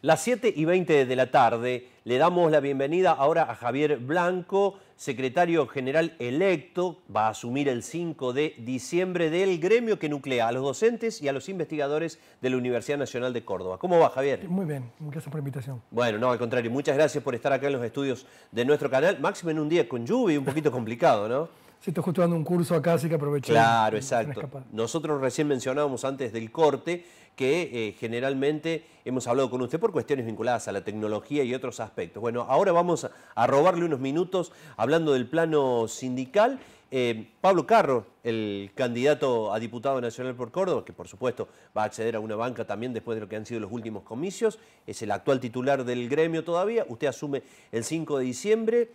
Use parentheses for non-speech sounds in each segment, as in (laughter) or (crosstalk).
Las 7 y 20 de la tarde le damos la bienvenida ahora a Javier Blanco, secretario general electo, va a asumir el 5 de diciembre del gremio que nuclea a los docentes y a los investigadores de la Universidad Nacional de Córdoba. ¿Cómo va, Javier? Muy bien, gracias por la invitación. Bueno, no, al contrario, muchas gracias por estar acá en los estudios de nuestro canal, máximo en un día con lluvia y un poquito complicado, ¿no? si estoy justo dando un curso acá, así que aproveché. Claro, exacto. Nosotros recién mencionábamos antes del corte que eh, generalmente hemos hablado con usted por cuestiones vinculadas a la tecnología y otros aspectos. Bueno, ahora vamos a robarle unos minutos hablando del plano sindical. Eh, Pablo Carro, el candidato a diputado nacional por Córdoba, que por supuesto va a acceder a una banca también después de lo que han sido los últimos comicios, es el actual titular del gremio todavía, usted asume el 5 de diciembre.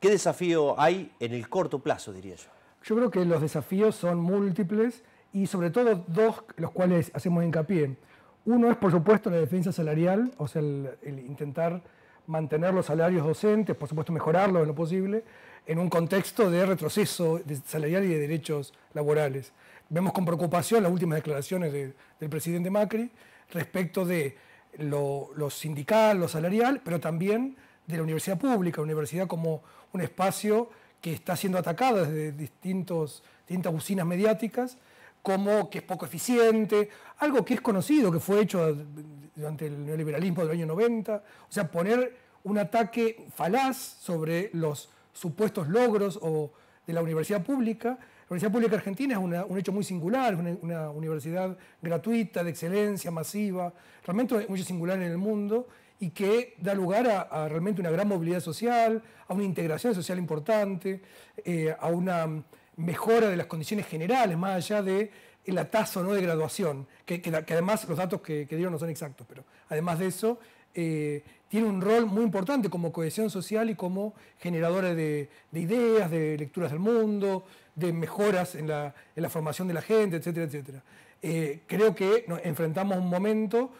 ¿Qué desafío hay en el corto plazo, diría yo? Yo creo que los desafíos son múltiples y sobre todo dos los cuales hacemos hincapié. Uno es, por supuesto, la defensa salarial, o sea, el, intentar mantener los salarios docentes, por supuesto mejorarlos en lo posible, en un contexto de retroceso salarial y de derechos laborales. Vemos con preocupación las últimas declaraciones del presidente Macri respecto de lo sindical, lo salarial, pero también de la universidad pública, universidad como un espacio que está siendo atacada desde distintos, distintas usinas mediáticas, como que es poco eficiente, algo que es conocido, que fue hecho durante el neoliberalismo del año 90, o sea, poner un ataque falaz sobre los supuestos logros o de la universidad pública. La Universidad Pública Argentina es un hecho muy singular, es una universidad gratuita, de excelencia, masiva, realmente muy singular en el mundo, y que da lugar a, realmente una gran movilidad social, a una integración social importante, eh, a una mejora de las condiciones generales, más allá de la tasa de graduación, que, además los datos que, dieron no son exactos, pero además de eso, eh, tiene un rol muy importante como cohesión social y como generadora de, ideas, de lecturas del mundo, de mejoras en la, formación de la gente, etcétera, etcétera. Eh, creo que nos enfrentamos a un momento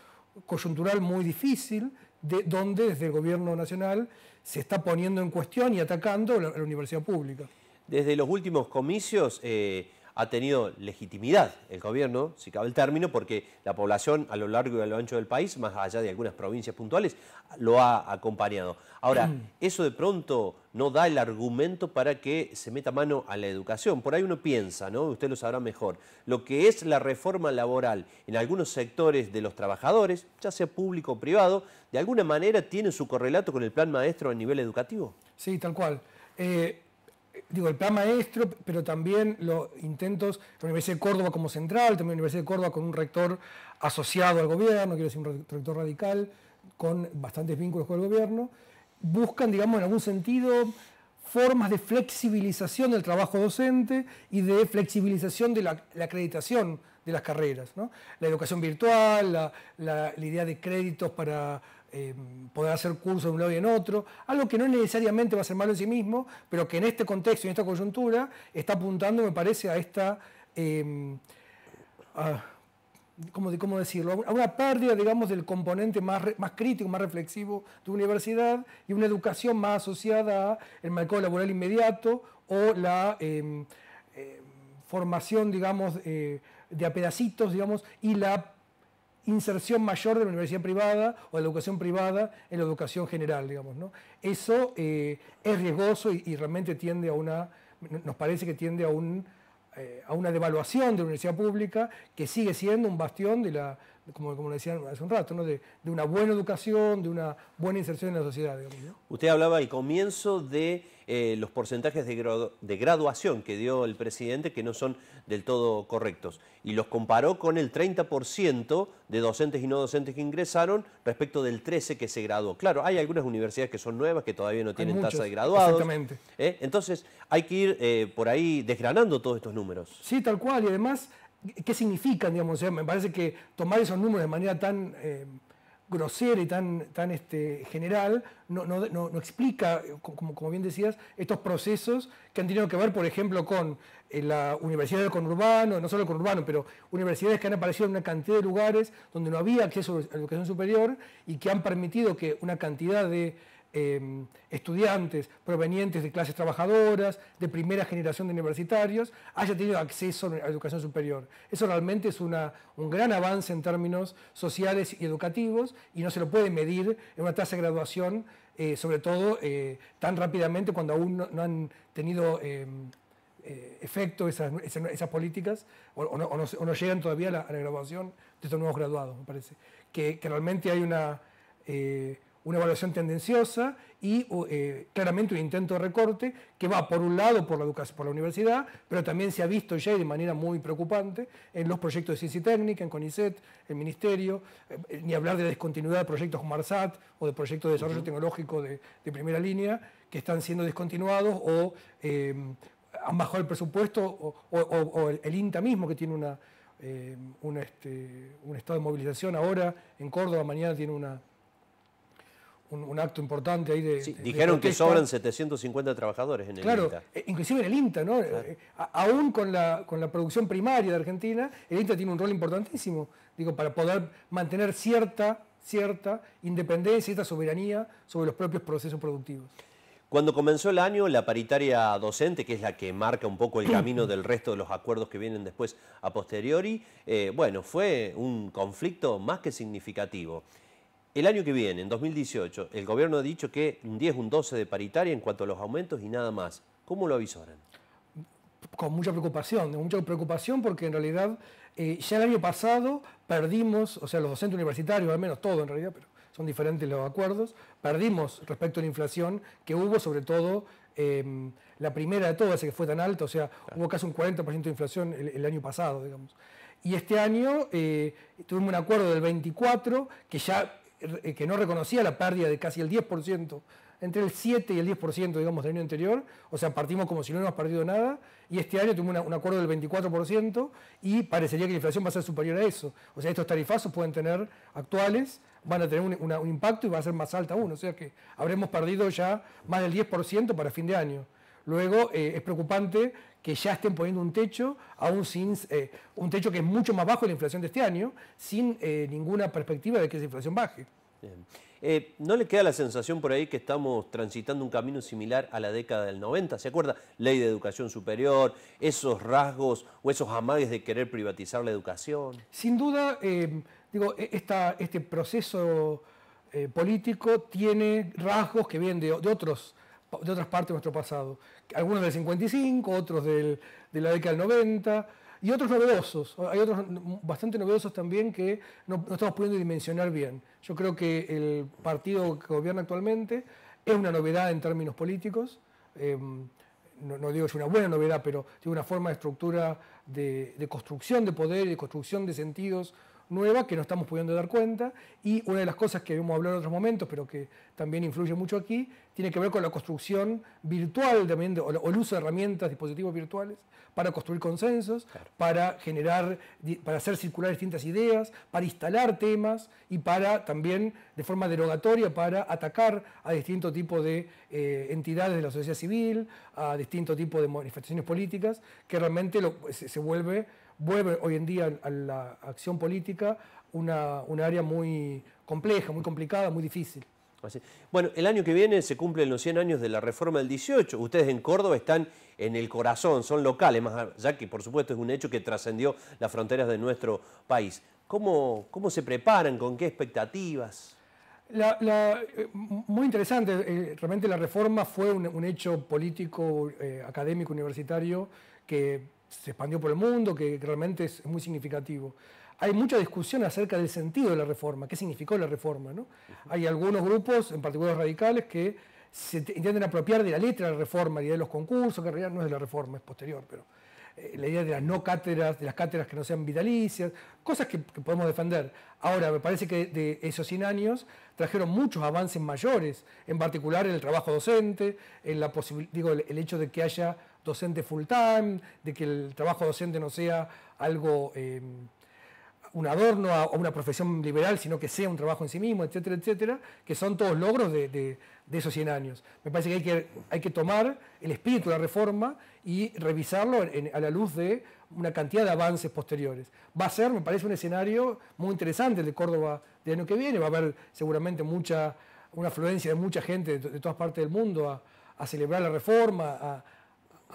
coyuntural muy difícil, de donde desde el gobierno nacional se está poniendo en cuestión y atacando la, universidad pública. Desde los últimos comicios... Eh, ha tenido legitimidad el gobierno, si cabe el término, porque la población a lo largo y a lo ancho del país, más allá de algunas provincias puntuales, lo ha acompañado. Ahora, mm. eso de pronto no da el argumento para que se meta mano a la educación. Por ahí uno piensa, ¿no? Usted lo sabrá mejor. Lo que es la reforma laboral en algunos sectores de los trabajadores, ya sea público o privado, de alguna manera tiene su correlato con el plan maestro a nivel educativo. Sí, tal cual. Eh, digo, el plan maestro, pero también los intentos de la Universidad de Córdoba como central, también la Universidad de Córdoba con un rector asociado al gobierno, quiero decir, un rector radical, con bastantes vínculos con el gobierno, buscan, digamos, en algún sentido formas de flexibilización del trabajo docente y de flexibilización de la, acreditación de las carreras. La educación virtual, la, idea de créditos para em, poder hacer cursos de un lado y en otro, algo que no necesariamente va a ser malo en sí mismo, pero que en este contexto, en esta coyuntura, está apuntando, me parece, a esta... Em, ¿cómo decirlo?, a una pérdida, digamos, del componente más, crítico, más reflexivo de una universidad y una educación más asociada al mercado laboral inmediato o la em, em, formación, digamos, eh, de a pedacitos, digamos, y la inserción mayor de la universidad privada o de la educación privada en la educación general, digamos, ¿no? Eso eh, es riesgoso y, y realmente tiende a una, nos parece que tiende a un eh, a una devaluación de la universidad pública que sigue siendo un bastión de la, como, como decían hace un rato, ¿no? de, una buena educación, de una buena inserción en la sociedad. Usted hablaba al comienzo de eh, los porcentajes de, graduación que dio el presidente que no son del todo correctos y los comparó con el 30% de docentes y no docentes que ingresaron respecto del 13% que se graduó. Claro, hay algunas universidades que son nuevas que todavía no tienen tasa de graduados. Exactamente. ¿eh? Entonces hay que ir eh, por ahí desgranando todos estos números. Sí, tal cual. Y además qué significan, digamos. me parece que tomar esos números de manera tan eh, grosera y tan, tan este, general no, no, explica, como, como, bien decías, estos procesos que han tenido que ver, por ejemplo, con eh, la Universidad del Conurbano, no solo el Conurbano, pero universidades que han aparecido en una cantidad de lugares donde no había acceso a educación superior y que han permitido que una cantidad de Em, estudiantes provenientes de clases trabajadoras, de primera generación de universitarios, haya tenido acceso a educación superior. Eso realmente es un gran avance en términos sociales y educativos y no se lo puede medir en una tasa de graduación, eh, sobre todo eh, tan rápidamente cuando aún no, han tenido em, eh, efecto esas, políticas o, no, llegan todavía a la, graduación de estos nuevos graduados, me parece. Que, realmente hay una una evaluación tendenciosa y eh, claramente un intento de recorte que va por un lado por la educación, por la universidad, pero también se ha visto ya de manera muy preocupante en los proyectos de ciencia y técnica, en CONICET, el Ministerio, eh, eh, ni hablar de la discontinuidad de proyectos como ARSAT o de proyectos de desarrollo tecnológico de, primera línea que están siendo descontinuados, o em, han bajado el presupuesto o, el, INTA mismo que tiene una, em, este, un, estado de movilización ahora en Córdoba, mañana tiene una, un, acto importante ahí de. dijeron que sobran 750 trabajadores en el INTA. Claro, e inclusive en el INTA, ¿no? Eh, aún con la, con la producción primaria de Argentina, el INTA tiene un rol importantísimo, digo, para poder mantener cierta, cierta independencia, esta soberanía sobre los propios procesos productivos. Cuando comenzó el año, la paritaria docente, que es la que marca un poco el camino del resto de los acuerdos que vienen después a posteriori, eh, bueno, fue un conflicto más que significativo. El año que viene, en 2018, el gobierno ha dicho que un 10, un 12 de paritaria en cuanto a los aumentos y nada más. ¿Cómo lo avisaron? Con mucha preocupación, mucha preocupación porque en realidad eh, ya el año pasado perdimos, o sea, los docentes universitarios, al menos todo en realidad, pero son diferentes los acuerdos, perdimos respecto a la inflación que hubo, sobre todo em, la primera de todas, que fue tan alta, o sea, hubo casi un 40% de inflación el, año pasado, digamos. Y este año eh, tuvimos un acuerdo del 24 que ya eh, que no reconocía la pérdida de casi el 10%, entre el 7 y el 10%, digamos, del año anterior, o sea, partimos como si no hubiéramos perdido nada, y este año tuvimos un acuerdo del 24% y parecería que la inflación va a ser superior a eso. O sea, estos tarifazos pueden tener actuales, van a tener un, un impacto y va a ser más alta aún, o sea que habremos perdido ya más del 10% para fin de año. Luego eh, es preocupante que ya estén poniendo un techo, aún eh, un techo que es mucho más bajo de la inflación de este año, sin eh, ninguna perspectiva de que esa inflación baje. ¿No le queda la sensación por ahí que estamos transitando un camino similar a la década del 90? ¿Se acuerda? Ley de educación superior, esos rasgos o esos amagues de querer privatizar la educación. Sin duda, digo, e-, este proceso político tiene rasgos que vienen de, de otros de otras partes de nuestro pasado. Algunos del 55, otros de la década del 90 y otros novedosos. Hay otros bastante novedosos también que no, estamos pudiendo dimensionar bien. Yo creo que el partido que gobierna actualmente es una novedad en términos políticos. Em, no, digo que es una buena novedad, pero tiene una forma de estructura de, de construcción de poder y de construcción de sentidos nueva que no estamos pudiendo dar cuenta y una de las cosas que habíamos hablado en otros momentos, pero que también influye mucho aquí, tiene que ver con la construcción virtual también, o, el uso de herramientas, dispositivos virtuales, para construir consensos, para generar, para hacer circular distintas ideas, para instalar temas y para también, de forma derogatoria, para atacar a distinto tipo de eh, entidades de la sociedad civil, a distinto tipo de manifestaciones políticas, que realmente se vuelve vuelve hoy en día a la acción política una, área muy compleja, muy complicada, muy difícil. Bueno, el año que viene se cumplen los 100 años de la reforma del 18. Ustedes en Córdoba están en el corazón, son locales, más allá que por supuesto es un hecho que trascendió las fronteras de nuestro país. ¿Cómo, cómo se preparan? ¿Con qué expectativas? Eh, muy interesante, eh, realmente la reforma fue un, hecho político, eh, académico, universitario, que se expandió por el mundo, que realmente es muy significativo. Hay mucha discusión acerca del sentido de la reforma, qué significó la reforma. ¿no? Hay algunos grupos, en particular los radicales, que se intentan apropiar de la letra de la reforma, la idea de los concursos, que en realidad no es de la reforma, es posterior, pero eh, la idea de las no cátedras, de las cátedras que no sean vitalicias, cosas que, podemos defender. Ahora, me parece que de esos 100 años trajeron muchos avances mayores, en particular en el trabajo docente, en la digo, el hecho de que haya docente full time, de que el trabajo docente no sea algo, eh, un adorno a, una profesión liberal, sino que sea un trabajo en sí mismo, etcétera, etcétera, que son todos logros de, esos 100 años. Me parece que hay que, tomar el espíritu de la reforma y revisarlo a la luz de una cantidad de avances posteriores. Va a ser, me parece, un escenario muy interesante el de Córdoba del año que viene, va a haber seguramente mucha una afluencia de mucha gente de, todas partes del mundo a, a celebrar la reforma, a,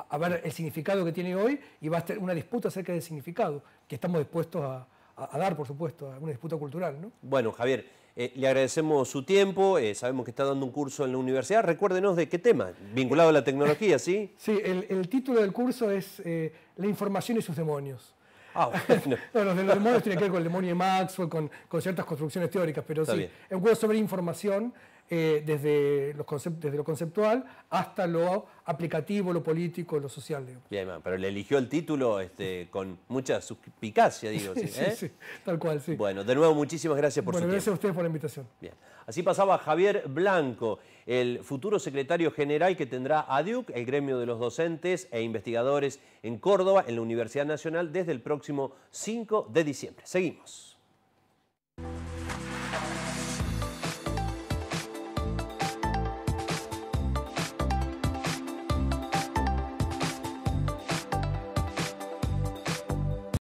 a, ver el significado que tiene hoy y va a ser una disputa acerca del significado, que estamos dispuestos a, dar, por supuesto, a una disputa cultural. ¿no? Bueno, Javier, eh, le agradecemos su tiempo, eh, sabemos que está dando un curso en la universidad, recuérdenos de qué tema, vinculado a la tecnología, ¿sí? (laughs) Sí, el, título del curso es eh, La información y sus demonios. Ah, bueno. (laughs) no, los, demonios tienen que ver con el demonio de Maxwell, con, con ciertas construcciones teóricas, pero sí, es un curso sobre información eh, desde, los desde lo conceptual hasta lo aplicativo, lo político, lo social. pero le eligió el título este, con mucha suspicacia, digo. (laughs) ¿sí? ¿eh? sí, tal cual, sí. Bueno, de nuevo, muchísimas gracias por bueno, su gracias a ustedes por la invitación. Bien. Así pasaba Javier Blanco, el futuro secretario general que tendrá a Duke el gremio de los docentes e investigadores en Córdoba, en la Universidad Nacional, desde el próximo 5 de diciembre. Seguimos.